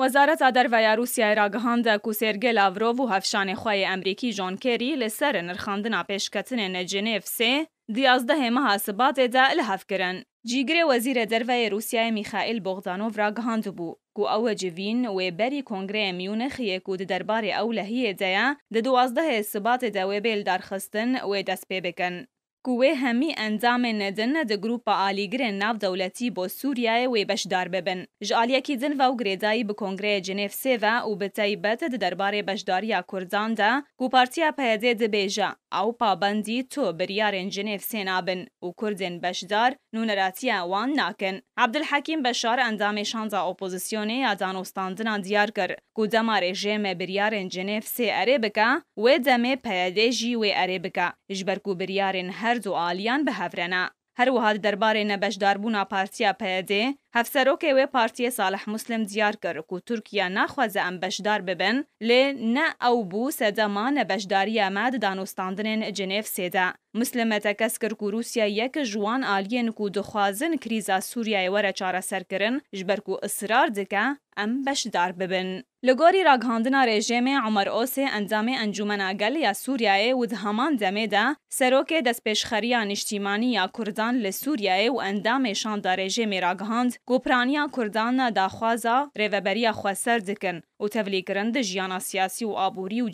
وەزارەت ئادەرڤیا رووسای راگەهاندا کو سێرگە لاڤۆڤ و هەفشانێ خۆی ئەمریکی ژۆن کێری لەسەر نرخاندنا پێشکەتنێ نەجێنێفسێ دیازدە هێمە هاسباتێدا لە هەفکردن. جیگرێ وەزیرە دەرڤای رووسای میخائیل بۆغدانۆڤ راگەهاند بوو کو ئەوە جوین وێبەری کۆنگرەیە میونەخیەک و دەربارێ ئەو لە هیەدەیە دە دوازدە هێ سباتێدا وێبێل دارخستن وێ دەست پێ بکەن. ku wê hemî endamên nedin di grûpa alîgirên navdewletî bo Sûriyeyê wê beşdar bibin. Ji aliyekî din ve û girêdayî bi Kongreyê Cinêv sêve û bi teybet di derbarê beşdariya Kurdan de ku Partiya PYD dibêje ew pabendî tu biryarên Cinêv sê nabin û Kurdên beşdar nûneratiya wan nakin. Abdilhekîm Beşar endamê şanza opozisyonê ya danostandina diyar kir ku dema rejê me biryarên Cinêv sê erê bike wê demê PYD jî wê erê bike ji ber ku biryarên her հերձ ու ալյան բհեվրենա։ Հر ու հատ դրբարի նբեշ դարբուն ապարցիա պեդի هەفسەرۆکێ وێ پارتیە ساڵح مسلم دیار کرک و تورکیا ناخوازە ئەم بەشدار ببن لێ نە ئەو بوو سەدەمانە بەشداری ئەماد دانوستاندنێن جنێف سێدا مسلمەتە کەس کرد و رووسیا یەکە ژوان ئالیێن و دخوازن کریزا سووریای وەرە چارەسەرکردن ژبەرک و ئسرار دکە ئەم بەشدار ببن. لە گۆری ڕاگهاندنا رێژێمێ ئەمەەر ئۆسێ ئەنجامێ ئەنجومەناگەل یا سووریایە و هەمان دەمێدا سەرۆکێ دەستپێشخەریا نیشتیمانی یا کوردان لە سووریایە و ئەندامێشاندا رێژێمێ ڕاگەهاند گۆپرانیا کردان داخوازا ریوبری خواستر دکن و تولی کرند جیان سیاسی و آبوری و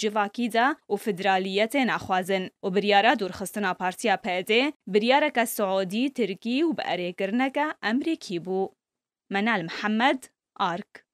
دا و فدرالیت نخوازن و بریاره دوورخستنا پارتیا بریاره که سعودی ترکی و بە امریکی بو. منال محمد آرک